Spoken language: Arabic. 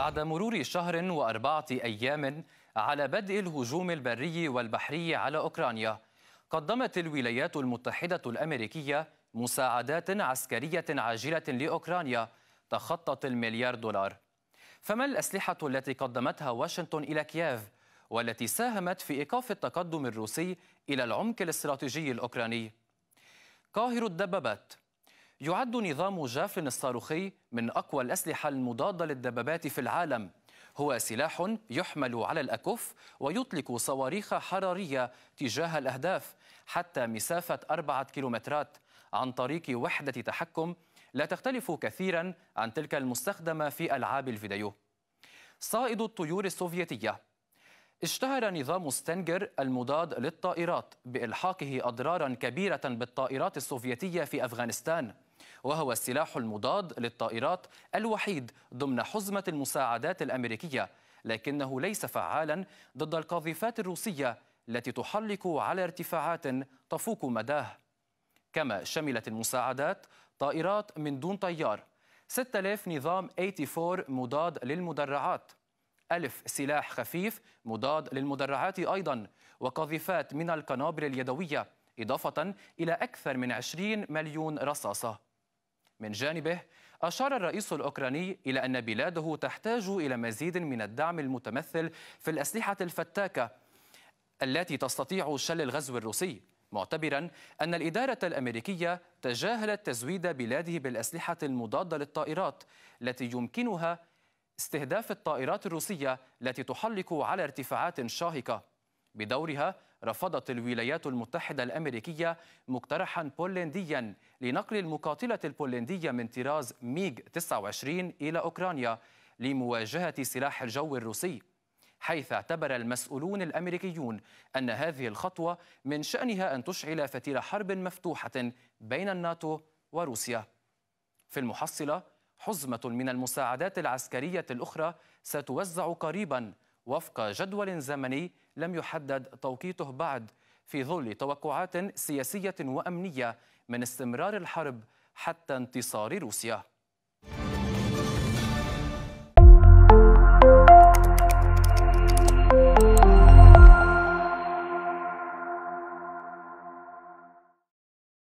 بعد مرور شهر وأربعة أيام على بدء الهجوم البري والبحري على أوكرانيا قدمت الولايات المتحدة الأمريكية مساعدات عسكرية عاجلة لأوكرانيا تخطت المليار دولار فما الأسلحة التي قدمتها واشنطن إلى كييف والتي ساهمت في إيقاف التقدم الروسي إلى العمق الاستراتيجي الأوكراني؟ قاهر الدبابات يعد نظام جافن الصاروخي من أقوى الأسلحة المضادة للدبابات في العالم هو سلاح يحمل على الأكف ويطلق صواريخ حرارية تجاه الأهداف حتى مسافة أربعة كيلومترات عن طريق وحدة تحكم لا تختلف كثيرا عن تلك المستخدمة في ألعاب الفيديو صائد الطيور السوفيتية اشتهر نظام ستنجر المضاد للطائرات بإلحاقه أضرارا كبيرة بالطائرات السوفيتية في أفغانستان وهو السلاح المضاد للطائرات الوحيد ضمن حزمة المساعدات الأمريكية لكنه ليس فعالا ضد القاذفات الروسية التي تحلق على ارتفاعات تفوق مداه كما شملت المساعدات طائرات من دون طيار 6000 نظام 84 مضاد للمدرعات ألف سلاح خفيف مضاد للمدرعات أيضا وقذيفات من القنابل اليدوية إضافة إلى أكثر من 20 مليون رصاصة من جانبه أشار الرئيس الأوكراني إلى أن بلاده تحتاج إلى مزيد من الدعم المتمثل في الأسلحة الفتاكة التي تستطيع شل الغزو الروسي معتبرا أن الإدارة الأمريكية تجاهلت تزويد بلاده بالأسلحة المضادة للطائرات التي يمكنها استهداف الطائرات الروسية التي تحلق على ارتفاعات شاهقة بدورها رفضت الولايات المتحدة الأمريكية مقترحا بولنديا لنقل المقاتلة البولندية من طراز ميغ 29 إلى أوكرانيا لمواجهة سلاح الجو الروسي حيث اعتبر المسؤولون الأمريكيون أن هذه الخطوة من شأنها أن تشعل فتيل حرب مفتوحة بين الناتو وروسيا في المحصلة حزمة من المساعدات العسكرية الأخرى ستوزع قريبا وفق جدول زمني لم يحدد توقيته بعد في ظل توقعات سياسية وأمنية من استمرار الحرب حتى انتصار روسيا